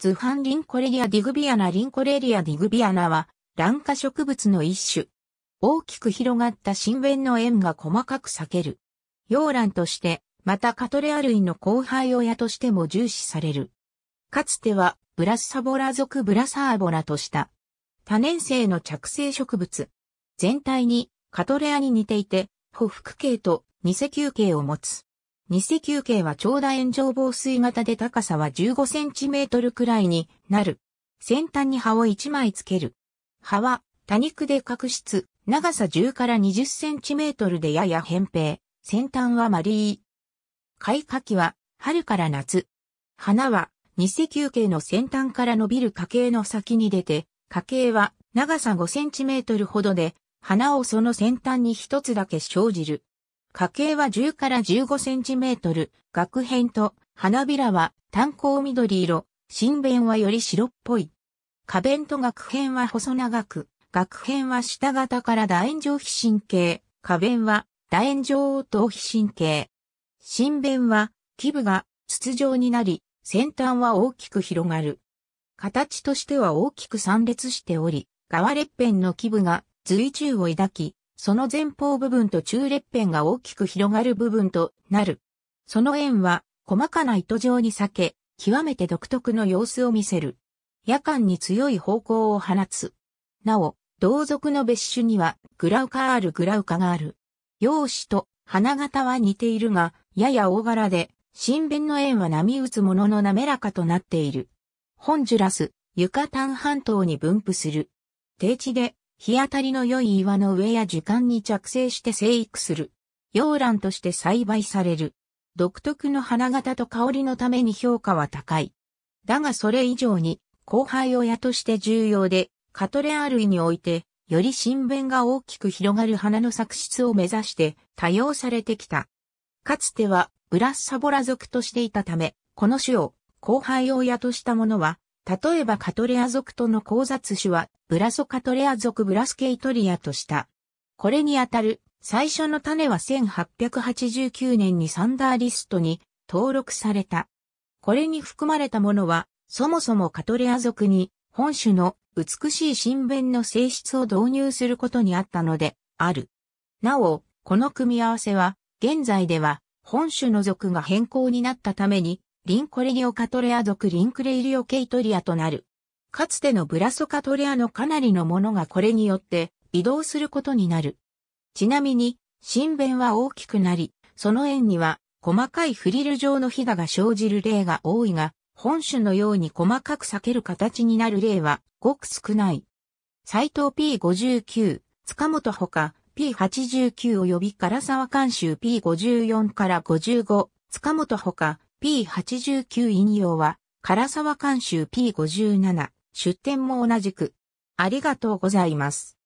ズ版ンリンコレリア・ディグビアナ・リンコレリア・ディグビアナは、卵化植物の一種。大きく広がった新弁の円が細かく裂ける。洋蘭として、またカトレア類の後輩親としても重視される。かつては、ブラスサボラ属ブラサーボラとした。多年生の着生植物。全体にカトレアに似ていて、補服系と偽球系を持つ。ニセ球形は長楕円状防水型で高さは 15cm くらいになる。先端に葉を1枚つける。葉は多肉で角質、長さ10から 20cm でやや扁平、先端は丸い。開花期は春から夏。花はニセ球形の先端から伸びる花茎の先に出て、花茎は長さ 5cm ほどで、花をその先端に一つだけ生じる。花径は10から15センチメートル、額片と花びらは単行緑色、新弁はより白っぽい。花弁と額片は細長く、額片は下型から楕円状皮神経、花弁は楕円状等皮神経。新弁は基部が筒状になり、先端は大きく広がる。形としては大きく散列しており、側列片の基部が随中を抱き、その前方部分と中列辺が大きく広がる部分となる。その円は細かな糸状に裂け、極めて独特の様子を見せる。夜間に強い方向を放つ。なお、同族の別種にはグラウカールグラウカがある。容姿と花形は似ているが、やや大柄で、新弁の円は波打つものの滑らかとなっている。ホンジュラス、ユカタン半島に分布する。低地で日当たりの良い岩の上や樹幹に着生して生育する。洋蘭として栽培される。独特の花形と香りのために評価は高い。だがそれ以上に、後輩親として重要で、カトレア類において、より新弁が大きく広がる花の作出を目指して多用されてきた。かつては、ブラッサボラ属としていたため、この種を、後輩親としたものは、例えばカトレア属との交雑種はブラソカトレア族ブラスケイトリアとした。これにあたる最初の種は1889年にサンダーリストに登録された。これに含まれたものは、そもそもカトレア族に本種の美しい新弁の性質を導入することにあったので、ある。なお、この組み合わせは、現在では本種の族が変更になったために、リンコレリオカトレア族リンクレイリオケイトリアとなる。かつてのブラソカトレアのかなりのものがこれによって移動することになる。ちなみに、新弁は大きくなり、その円には細かいフリル状のヒガが生じる例が多いが、本種のように細かく裂ける形になる例はごく少ない。斎藤 P59、塚本ほか P89 及び唐沢監修 P54 から55、塚本ほか P89 引用は唐沢監修 P57、出店も同じく。ありがとうございます。